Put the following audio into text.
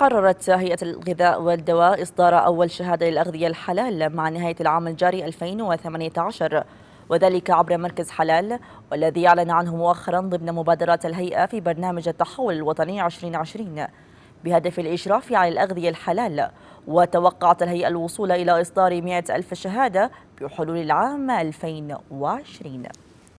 قررت هيئة الغذاء والدواء إصدار أول شهادة للأغذية الحلال مع نهاية العام الجاري 2018 وذلك عبر مركز حلال والذي أعلن عنه مؤخرا ضمن مبادرات الهيئة في برنامج التحول الوطني 2020 بهدف الإشراف على الأغذية الحلال وتوقعت الهيئة الوصول إلى إصدار 100 ألف شهادة بحلول العام 2020